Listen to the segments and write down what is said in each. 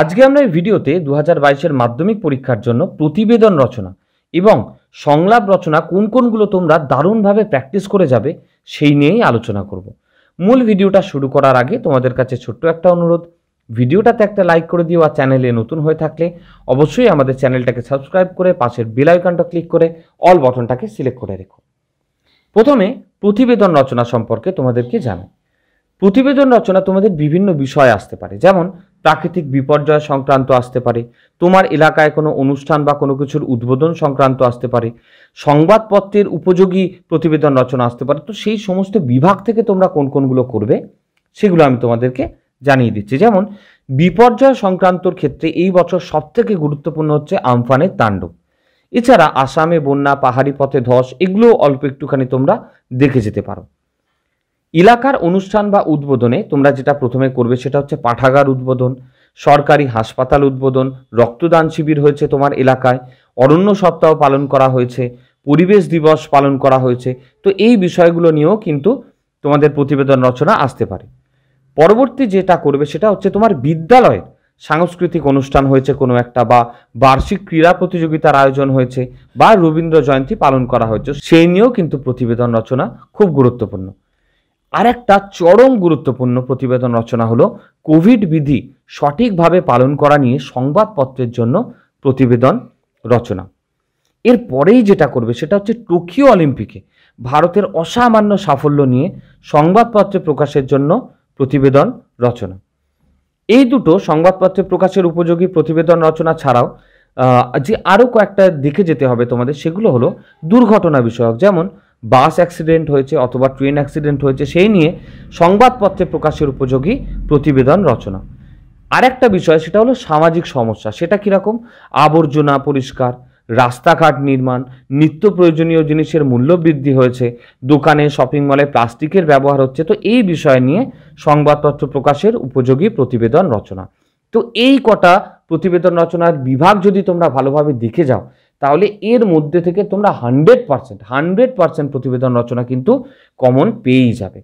আজকে আমরা এই ভিডিওতে দু হাজার মাধ্যমিক পরীক্ষার জন্য প্রতিবেদন রচনা এবং সংলাপ রচনা কোন কোনগুলো তোমরা দারুণভাবে প্র্যাকটিস করে যাবে সেই নিয়েই আলোচনা করব মূল ভিডিওটা শুরু করার আগে তোমাদের কাছে ছোট্ট একটা অনুরোধ ভিডিওটাতে একটা লাইক করে দিও আর চ্যানেলে নতুন হয়ে থাকলে অবশ্যই আমাদের চ্যানেলটাকে সাবস্ক্রাইব করে পাশের বেলাইকনটা ক্লিক করে অল বটনটাকে সিলেক্ট করে রেখো প্রথমে প্রতিবেদন রচনা সম্পর্কে তোমাদেরকে জানো প্রতিবেদন রচনা তোমাদের বিভিন্ন বিষয় আসতে পারে যেমন প্রাকৃতিক বিপর্যয় সংক্রান্ত আসতে পারে তোমার এলাকায় কোনো অনুষ্ঠান বা কোনো কিছুর উদ্বোধন সংক্রান্ত আসতে পারে সংবাদপত্রের উপযোগী প্রতিবেদন রচনা আসতে পারে তো সেই সমস্ত বিভাগ থেকে তোমরা কোন কোনগুলো করবে সেগুলো আমি তোমাদেরকে জানিয়ে দিচ্ছি যেমন বিপর্যয় সংক্রান্তর ক্ষেত্রে এই বছর সবথেকে গুরুত্বপূর্ণ হচ্ছে আমফানের তাণ্ডব এছাড়া আসামে বন্যা পাহাড়ি পথে ধস এগুলো অল্প একটুখানি তোমরা দেখে যেতে পারো এলাকার অনুষ্ঠান বা উদ্বোধনে তোমরা যেটা প্রথমে করবে সেটা হচ্ছে পাঠাগার উদ্বোধন সরকারি হাসপাতাল উদ্বোধন রক্তদান শিবির হয়েছে তোমার এলাকায় অরণ্য সপ্তাহ পালন করা হয়েছে পরিবেশ দিবস পালন করা হয়েছে তো এই বিষয়গুলো নিয়েও কিন্তু তোমাদের প্রতিবেদন রচনা আসতে পারে পরবর্তী যেটা করবে সেটা হচ্ছে তোমার বিদ্যালয়ের সাংস্কৃতিক অনুষ্ঠান হয়েছে কোনো একটা বা বার্ষিক ক্রীড়া প্রতিযোগিতার আয়োজন হয়েছে বা রবীন্দ্র জয়ন্তী পালন করা হয়েছে সেই নিয়েও কিন্তু প্রতিবেদন রচনা খুব গুরুত্বপূর্ণ আরেকটা চরম গুরুত্বপূর্ণ প্রতিবেদন রচনা হলো কোভিড বিধি সঠিকভাবে পালন করা নিয়ে সংবাদপত্রের জন্য প্রতিবেদন রচনা এর পরেই যেটা করবে সেটা হচ্ছে টোকিও অলিম্পিকে ভারতের অসামান্য সাফল্য নিয়ে সংবাদপত্রে প্রকাশের জন্য প্রতিবেদন রচনা এই দুটো সংবাদপত্রে প্রকাশের উপযোগী প্রতিবেদন রচনা ছাড়াও যে আরও কয়েকটা দেখে যেতে হবে তোমাদের সেগুলো হলো দুর্ঘটনা বিষয়ক যেমন বাস অ্যাক্সিডেন্ট হয়েছে অথবা ট্রেন অ্যাক্সিডেন্ট হয়েছে সেই নিয়ে সংবাদপত্রে প্রকাশের উপযোগী প্রতিবেদন রচনা আরেকটা বিষয় সেটা হলো সামাজিক সমস্যা সেটা কীরকম আবর্জনা পরিষ্কার রাস্তাঘাট নির্মাণ নিত্য প্রয়োজনীয় জিনিসের মূল্য বৃদ্ধি হয়েছে দোকানে শপিং মলে প্লাস্টিকের ব্যবহার হচ্ছে তো এই বিষয় নিয়ে সংবাদপত্র প্রকাশের উপযোগী প্রতিবেদন রচনা তো এই কটা প্রতিবেদন রচনার বিভাগ যদি তোমরা ভালোভাবে দেখে যাও তাহলে এর মধ্যে থেকে তোমরা হান্ড্রেড পার্সেন্ট হান্ড্রেড পার্সেন্ট প্রতিবেদন রচনা কিন্তু কমন পেয়েই যাবে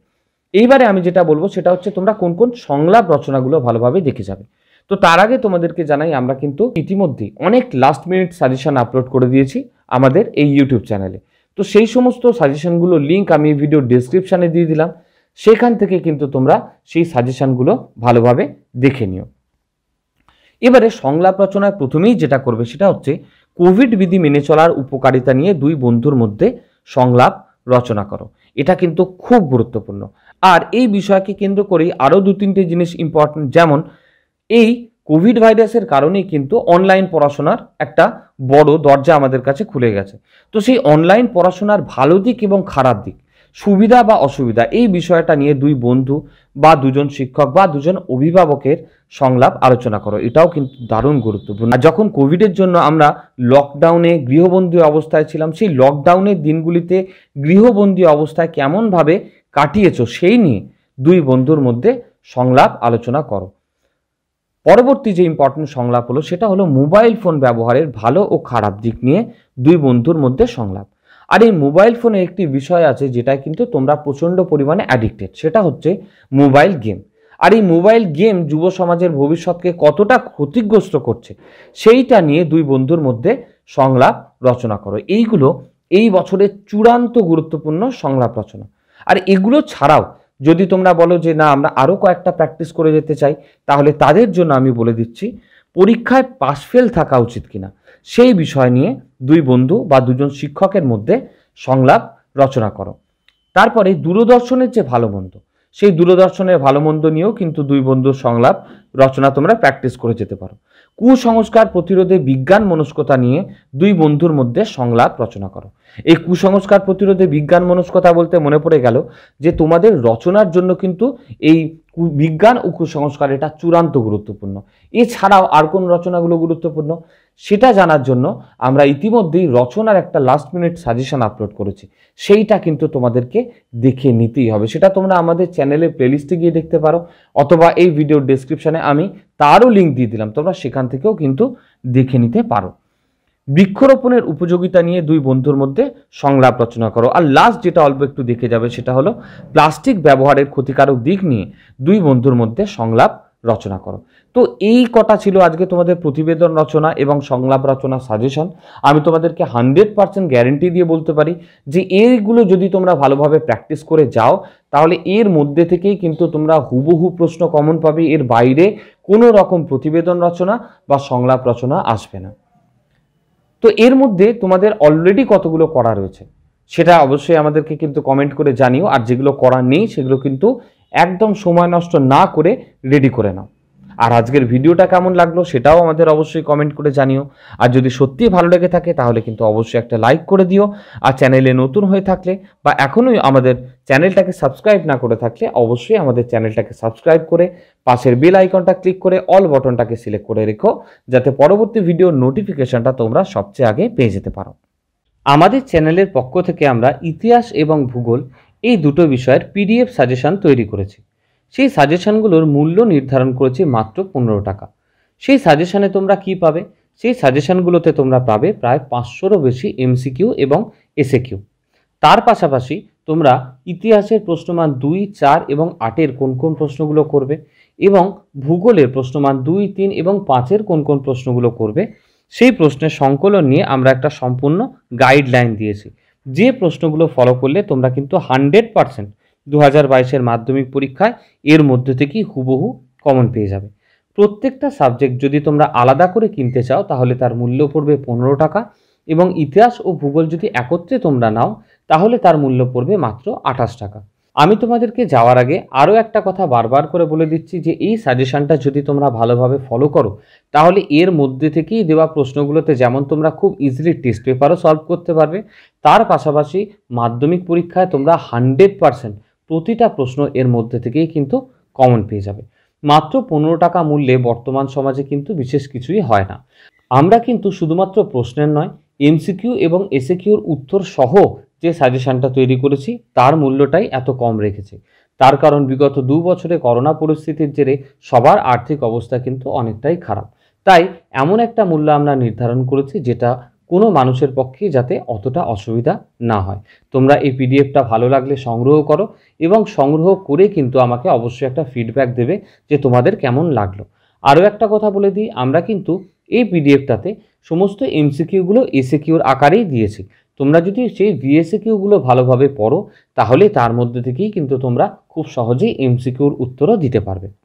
এইবারে আমি যেটা বলবো সেটা হচ্ছে তোমরা কোন কোন সংলাপ রচনাগুলো ভালোভাবে দেখে যাবে তো তার আগে তোমাদেরকে জানাই আমরা কিন্তু ইতিমধ্যেই অনেক লাস্ট মিনিট সাজেশন আপলোড করে দিয়েছি আমাদের এই ইউটিউব চ্যানেলে তো সেই সমস্ত সাজেশনগুলো লিঙ্ক আমি ভিডিও ডিসক্রিপশানে দিয়ে দিলাম সেখান থেকে কিন্তু তোমরা সেই সাজেশানগুলো ভালোভাবে দেখে নিও এবারে সংলাপ রচনায় প্রথমেই যেটা করবে সেটা হচ্ছে কোভিড বিধি মেনে চলার উপকারিতা নিয়ে দুই বন্ধুর মধ্যে সংলাপ রচনা করো এটা কিন্তু খুব গুরুত্বপূর্ণ আর এই বিষয়কে কেন্দ্র করেই আরও দু তিনটে জিনিস ইম্পর্টেন্ট যেমন এই কোভিড ভাইরাসের কারণেই কিন্তু অনলাইন পড়াশোনার একটা বড় দরজা আমাদের কাছে খুলে গেছে তো সেই অনলাইন পড়াশোনার ভালো দিক এবং খারাপ দিক সুবিধা বা অসুবিধা এই বিষয়টা নিয়ে দুই বন্ধু বা দুজন শিক্ষক বা দুজন অভিভাবকের সংলাপ আলোচনা করো এটাও কিন্তু দারুণ গুরুত্বপূর্ণ যখন কোভিডের জন্য আমরা লকডাউনে গৃহবন্দী অবস্থায় ছিলাম সেই লকডাউনের দিনগুলিতে গৃহবন্দী অবস্থায় কেমনভাবে কাটিয়েছ সেই নিয়ে দুই বন্ধুর মধ্যে সংলাপ আলোচনা করো পরবর্তী যে ইম্পর্টেন্ট সংলাপ হলো সেটা হলো মোবাইল ফোন ব্যবহারের ভালো ও খারাপ দিক নিয়ে দুই বন্ধুর মধ্যে সংলাপ আর এই মোবাইল ফোনে একটি বিষয় আছে যেটা কিন্তু তোমরা প্রচণ্ড পরিমাণে অ্যাডিক্টেড সেটা হচ্ছে মোবাইল গেম আর এই মোবাইল গেম যুব সমাজের ভবিষ্যৎকে কতটা ক্ষতিগ্রস্ত করছে সেইটা নিয়ে দুই বন্ধুর মধ্যে সংলাপ রচনা করো এইগুলো এই বছরের চূড়ান্ত গুরুত্বপূর্ণ সংলাপ রচনা আর এগুলো ছাড়াও যদি তোমরা বলো যে না আমরা আরও কয়েকটা প্র্যাকটিস করে যেতে চাই তাহলে তাদের জন্য আমি বলে দিচ্ছি পরীক্ষায় পাশ ফেল থাকা উচিত কিনা সেই বিষয় নিয়ে দুই বন্ধু বা দুজন শিক্ষকের মধ্যে সংলাপ রচনা করো তারপরে দূরদর্শনের যে ভালো মন্দ সেই দূরদর্শনের ভালো মন্দ নিয়েও কিন্তু দুই বন্ধুর সংলাপ রচনা তোমরা প্র্যাকটিস করে যেতে পারো কুসংস্কার প্রতিরোধে বিজ্ঞান মনস্কতা নিয়ে দুই বন্ধুর মধ্যে সংলাপ রচনা করো এই কুসংস্কার প্রতিরোধে বিজ্ঞান মনস্কতা বলতে মনে পড়ে গেল যে তোমাদের রচনার জন্য কিন্তু এই বিজ্ঞান ও কুসংস্কার এটা চূড়ান্ত গুরুত্বপূর্ণ এছাড়াও আর কোন রচনাগুলো গুরুত্বপূর্ণ সেটা জানার জন্য আমরা ইতিমধ্যেই রচনার একটা লাস্ট মিনিট সাজেশন আপলোড করেছি সেইটা কিন্তু তোমাদেরকে দেখে নিতেই হবে সেটা তোমরা আমাদের চ্যানেলের প্লেলিস্টে গিয়ে দেখতে পারো অথবা এই ভিডিওর ডিসক্রিপশানে আমি তারও লিঙ্ক দিয়ে দিলাম তোমরা সেখান থেকেও কিন্তু দেখে নিতে পারো বৃক্ষরোপণের উপযোগিতা নিয়ে দুই বন্ধুর মধ্যে সংলাপ রচনা করো আর লাস্ট যেটা অল্প একটু দেখে যাবে সেটা হলো প্লাস্টিক ব্যবহারের ক্ষতিকারক দিক নিয়ে দুই বন্ধুর মধ্যে সংলাপ রচনা করো তো এই কটা ছিল আজকে তোমাদের প্রতিবেদন রচনা এবং সংলাপ রচনা সাজেশন আমি তোমাদেরকে হান্ড্রেড পার্সেন্ট গ্যারেন্টি দিয়ে বলতে পারি যে এইগুলো যদি তোমরা ভালোভাবে প্র্যাকটিস করে যাও তাহলে এর মধ্যে থেকেই কিন্তু তোমরা হুবহু প্রশ্ন কমন পাবে এর বাইরে কোনো রকম প্রতিবেদন রচনা বা সংলাপ রচনা আসবে না তো এর মধ্যে তোমাদের অলরেডি কতগুলো করা রয়েছে সেটা অবশ্যই আমাদেরকে কিন্তু কমেন্ট করে জানিও আর যেগুলো করা নেই সেগুলো কিন্তু একদম সময় নষ্ট না করে রেডি করে নাও আর আজকের ভিডিওটা কেমন লাগলো সেটাও আমাদের অবশ্যই কমেন্ট করে জানিও আর যদি সত্যিই ভালো লেগে থাকে তাহলে কিন্তু অবশ্যই একটা লাইক করে দিও আর চ্যানেলে নতুন হয়ে থাকলে বা এখনোই আমাদের চ্যানেলটাকে সাবস্ক্রাইব না করে থাকলে অবশ্যই আমাদের চ্যানেলটাকে সাবস্ক্রাইব করে পাশের বেল আইকনটা ক্লিক করে অল বটনটাকে সিলেক্ট করে রেখো যাতে পরবর্তী ভিডিও নোটিফিকেশনটা তোমরা সবচেয়ে আগে পেয়ে যেতে পারো আমাদের চ্যানেলের পক্ষ থেকে আমরা ইতিহাস এবং ভূগোল এই দুটো বিষয়ের পিডিএফ সাজেশন তৈরি করেছি সেই সাজেশানগুলোর মূল্য নির্ধারণ করেছে মাত্র পনেরো টাকা সেই সাজেশানে তোমরা কি পাবে সেই সাজেশানগুলোতে তোমরা পাবে প্রায় পাঁচশোরও বেশি এমসিকিউ এবং এসএকিউ কিউ তার পাশাপাশি তোমরা ইতিহাসের প্রশ্নমান দুই চার এবং আটের কোন কোন প্রশ্নগুলো করবে এবং ভূগোলের প্রশ্নমান দুই তিন এবং পাঁচের কোন কোন প্রশ্নগুলো করবে সেই প্রশ্নের সংকলন নিয়ে আমরা একটা সম্পূর্ণ গাইডলাইন দিয়েছি যে প্রশ্নগুলো ফলো করলে তোমরা কিন্তু হান্ড্রেড পারসেন্ট দু হাজার বাইশের মাধ্যমিক পরীক্ষায় এর মধ্যে থেকেই হুবহু কমন পেয়ে যাবে প্রত্যেকটা সাবজেক্ট যদি তোমরা আলাদা করে কিনতে চাও তাহলে তার মূল্য পড়বে পনেরো টাকা এবং ইতিহাস ও ভূগোল যদি একত্রে তোমরা নাও তাহলে তার মূল্য পড়বে মাত্র আঠাশ টাকা আমি তোমাদেরকে যাওয়ার আগে আরও একটা কথা বারবার করে বলে দিচ্ছি যে এই সাজেশানটা যদি তোমরা ভালোভাবে ফলো করো তাহলে এর মধ্যে থেকেই দেওয়া প্রশ্নগুলোতে যেমন তোমরা খুব ইজিলি টেস্ট পেপারও সলভ করতে পারবে তার পাশাপাশি মাধ্যমিক পরীক্ষায় তোমরা হান্ড্রেড পারসেন্ট প্রতিটা প্রশ্ন এর মধ্যে থেকেই কিন্তু কমন পেয়ে যাবে মাত্র পনেরো টাকা মূল্যে বর্তমান সমাজে কিন্তু বিশেষ কিছুই হয় না আমরা কিন্তু শুধুমাত্র প্রশ্নের নয় এমসিকিউ এবং এসএকিউর উত্তর সহ যে সাজেশনটা তৈরি করেছি তার মূল্যটাই এত কম রেখেছে তার কারণ বিগত দু বছরে করোনা পরিস্থিতির জেরে সবার আর্থিক অবস্থা কিন্তু অনেকটাই খারাপ তাই এমন একটা মূল্য আমরা নির্ধারণ করেছি যেটা কোনো মানুষের পক্ষে যাতে অতটা অসুবিধা না হয় তোমরা এই পিডিএফটা ভালো লাগলে সংগ্রহ করো এবং সংগ্রহ করে কিন্তু আমাকে অবশ্যই একটা ফিডব্যাক দেবে যে তোমাদের কেমন লাগলো আরও একটা কথা বলে দিই আমরা কিন্তু এই পিডিএফটাতে সমস্ত এমসিকিউগুলো এসিকিউর আকারেই দিয়েছি তোমরা যদি সেই ভিএসিকিউগুলো ভালোভাবে পড়ো তাহলে তার মধ্যে থেকেই কিন্তু তোমরা খুব সহজেই এমসিকিউর উত্তরও দিতে পারবে